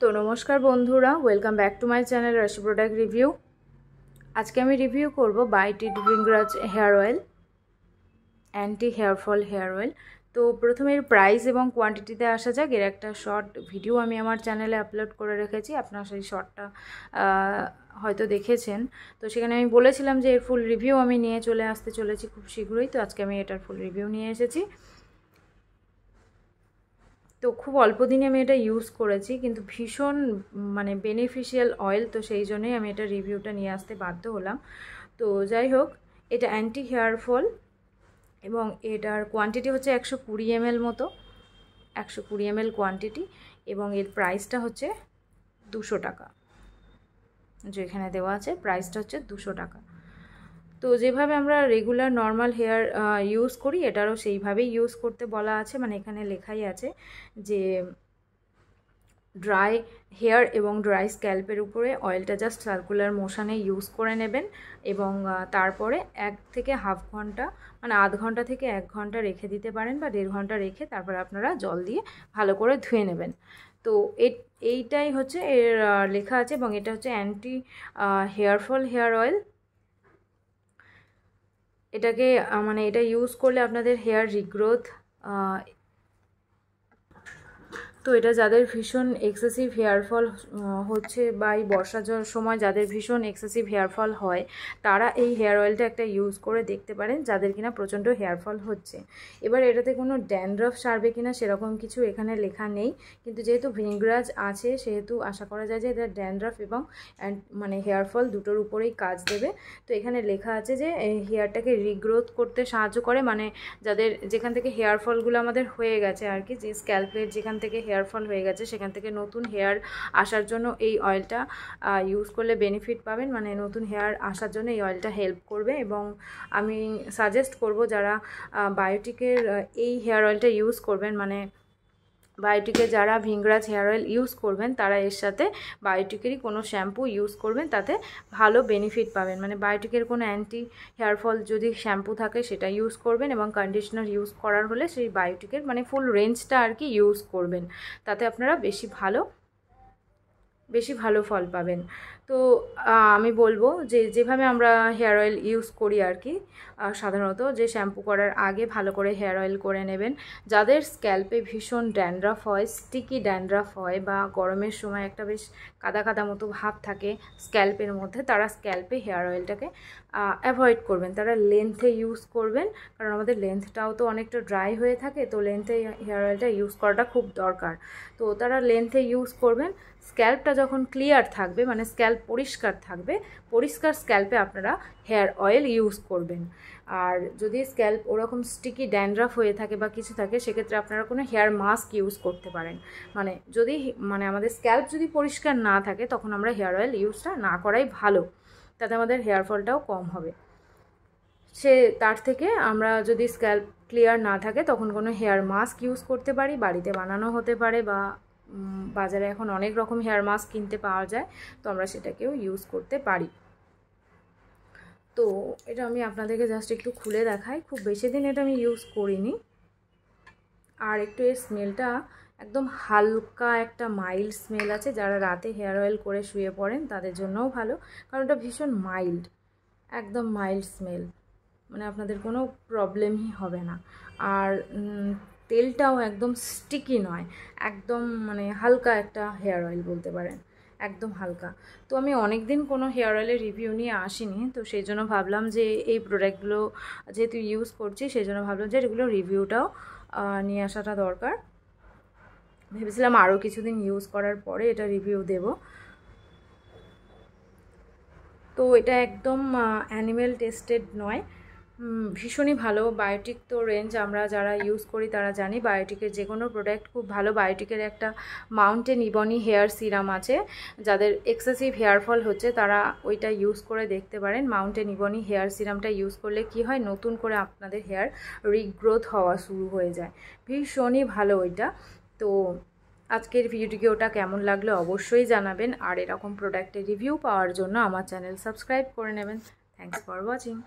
তো নমস্কার বন্ধুরা welcome back to my channel Rashi product review আজকে আমি রিভিউ করব বাই টি ডুবিংরাজ hair oil anti hair fall hair oil তো প্রথমে এর প্রাইস এবং কোয়ান্টিটিতে আসা যাক এর একটা শর্ট ভিডিও আমি আমার চ্যানেলে আপলোড করে রেখেছি আপনারা সেই শর্টটা হয়তো দেখেছেন তো সেখানে আমি বলেছিলাম যে এর ফুল রিভিউ আমি নিয়ে চলে আসতে চলেছি খুব শীঘ্রই তো আজকে আমি এটার ফুল রিভিউ নিয়ে এসেছি তো খুব অল্প দিনে আমি এটা ইউজ করেছি কিন্তু ভীষণ মানে বেনিফিশিয়াল অয়েল তো সেই জন্যই আমি এটা রিভিউটা নিয়ে আসতে বাধ্য হলাম তো যাই হোক এটা অ্যান্টি হেয়ার ফল এবং এটার কোয়ান্টিটি হচ্ছে একশো কুড়ি এম মতো একশো কুড়ি এম কোয়ান্টিটি এবং এর প্রাইসটা হচ্ছে দুশো টাকা যে এখানে দেওয়া আছে প্রাইসটা হচ্ছে দুশো টাকা তো যেভাবে আমরা রেগুলার নর্মাল হেয়ার ইউজ করি এটারও সেইভাবেই ইউজ করতে বলা আছে মানে এখানে লেখাই আছে যে ড্রাই হেয়ার এবং ড্রাই স্ক্যাল্পের উপরে অয়েলটা জাস্ট সার্কুলার মোশানে ইউজ করে নেবেন এবং তারপরে এক থেকে হাফ ঘন্টা মানে আধ ঘন্টা থেকে এক ঘন্টা রেখে দিতে পারেন বা দেড় ঘন্টা রেখে তারপর আপনারা জল দিয়ে ভালো করে ধুয়ে নেবেন তো এইটাই হচ্ছে এর লেখা আছে এবং এটা হচ্ছে অ্যান্টি হেয়ারফল হেয়ার অয়েল এটাকে মানে এটা ইউজ করলে আপনাদের হেয়ার রিগ্রোথ তো এটা যাদের ভীষণ এক্সেসিভ হেয়ারফল হচ্ছে বা এই বর্ষা সময় যাদের ভীষণ এক্সেসিভ হেয়ারফল হয় তারা এই হেয়ার অয়েলটা একটা ইউজ করে দেখতে পারেন যাদের কিনা প্রচণ্ড হেয়ারফল হচ্ছে এবার এটাতে কোনো ড্যান্ড্রফ সারবে কিনা সেরকম কিছু এখানে লেখা নেই কিন্তু যেহেতু ভিনগ্রাজ আছে সেহেতু আশা করা যায় যে এটা ড্যান্ড্রফ এবং মানে হেয়ারফল দুটোর উপরেই কাজ দেবে তো এখানে লেখা আছে যে হেয়ারটাকে রিগ্রোথ করতে সাহায্য করে মানে যাদের যেখান থেকে হেয়ারফলগুলো আমাদের হয়ে গেছে আর কি যে স্ক্যাল্পের যেখান থেকে হেয়ার ফল হয়ে গেছে সেখান থেকে নতুন হেয়ার আসার জন্য এই অয়েলটা ইউজ করলে বেনিফিট পাবেন মানে নতুন হেয়ার আসার জন্য এই অয়েলটা হেল্প করবে এবং আমি সাজেস্ট করব যারা বায়োটিকের এই হেয়ার অয়েলটা ইউজ করবেন মানে বায়োটিকে যারা ভিংরাজ হেয়ার অয়েল ইউজ করবেন তারা এর সাথে বায়োটিকেরই কোনো শ্যাম্পু ইউজ করবেন তাতে ভালো বেনিফিট পাবেন মানে বায়োটিকের কোনো অ্যান্টি হেয়ারফল যদি শ্যাম্পু থাকে সেটা ইউজ করবেন এবং কন্ডিশনার ইউজ করার হলে সেই বায়োটিকের মানে ফুল রেঞ্জটা আর কি ইউজ করবেন তাতে আপনারা বেশি ভালো বেশি ভালো ফল পাবেন তো আমি বলবো যে যেভাবে আমরা হেয়ার অয়েল ইউজ করি আর কি সাধারণত যে শ্যাম্পু করার আগে ভালো করে হেয়ার অয়েল করে নেবেন যাদের স্ক্যাল্পে ভীষণ ড্যান্ড্রাফ হয় স্টিকি ড্যান্ড্রাফ হয় বা গরমের সময় একটা বেশ কাদা কাদা মতো ভাব থাকে স্ক্যাল্পের মধ্যে তারা স্ক্যাল্পে হেয়ার অয়েলটাকে অ্যাভয়েড করবেন তারা লেন্থে ইউজ করবেন কারণ আমাদের লেন্থটাও তো অনেকটা ড্রাই হয়ে থাকে তো লেন্থে হেয়ার অয়েলটা ইউজ করাটা খুব দরকার তো তারা লেন্থে ইউজ করবেন স্ক্যাল্পটা যখন ক্লিয়ার থাকবে মানে স্ক্যাল্প পরিষ্কার থাকবে পরিষ্কার স্ক্যাল্পে আপনারা হেয়ার অয়েল ইউজ করবেন আর যদি স্ক্যাল্প ওরকম স্টিকি ড্যান্ড্রাফ হয়ে থাকে বা কিছু থাকে সেক্ষেত্রে আপনারা কোনো হেয়ার মাস্ক ইউজ করতে পারেন মানে যদি মানে আমাদের স্ক্যাল্প যদি পরিষ্কার না থাকে তখন আমরা হেয়ার অয়েল ইউজটা না করাই ভালো তাতে আমাদের হেয়ার ফলটাও কম হবে সে তার থেকে আমরা যদি স্ক্যাল্প ক্লিয়ার না থাকে তখন কোনো হেয়ার মাস্ক ইউজ করতে পারি বাড়িতে বানানো হতে পারে বা বাজারে এখন অনেক রকম হেয়ার মাস্ক কিনতে পাওয়া যায় তো আমরা সেটাকেও ইউজ করতে পারি তো এটা আমি আপনাদেরকে জাস্ট একটু খুলে দেখাই খুব বেশি দিন এটা আমি ইউজ করিনি আর একটু এর স্মেলটা একদম হালকা একটা মাইল্ড স্মেল আছে যারা রাতে হেয়ার অয়েল করে শুয়ে পড়েন তাদের জন্যও ভালো কারণ ওটা ভীষণ মাইল্ড একদম মাইল্ড স্মেল মানে আপনাদের কোনো প্রবলেমই হবে না আর তেলটাও একদম স্টিকি নয় একদম মানে হালকা একটা হেয়ার অয়েল বলতে পারেন একদম হালকা তো আমি অনেক দিন কোনো হেয়ার অয়েলের রিভিউ নিয়ে আসিনি তো সেই জন্য ভাবলাম যে এই প্রোডাক্টগুলো যেহেতু ইউজ করছি সেই জন্য ভাবলাম যে এগুলো রিভিউটাও নিয়ে আসাটা দরকার ভেবেছিলাম আরও কিছুদিন ইউজ করার পরে এটা রিভিউ দেব তো এটা একদম অ্যানিমেল টেস্টেড নয় ভীষণই ভালো বায়োটিক তো রেঞ্জ আমরা যারা ইউজ করি তারা জানি বায়োটিকের যে কোনো প্রোডাক্ট খুব ভালো বায়োটিকের একটা মাউন্টেন ইবনি হেয়ার সিরাম আছে যাদের এক্সেসিভ হেয়ারফল হচ্ছে তারা ওইটা ইউজ করে দেখতে পারেন মাউন্টেন ইবনি হেয়ার সিরামটা ইউজ করলে কি হয় নতুন করে আপনাদের হেয়ার রিগ্রোথ হওয়া শুরু হয়ে যায় ভীষণই ভালো ওইটা তো আজকের ভিডিওটিকে ওটা কেমন লাগলো অবশ্যই জানাবেন আর এরকম প্রোডাক্টের রিভিউ পাওয়ার জন্য আমার চ্যানেল সাবস্ক্রাইব করে নেবেন থ্যাংকস ফর ওয়াচিং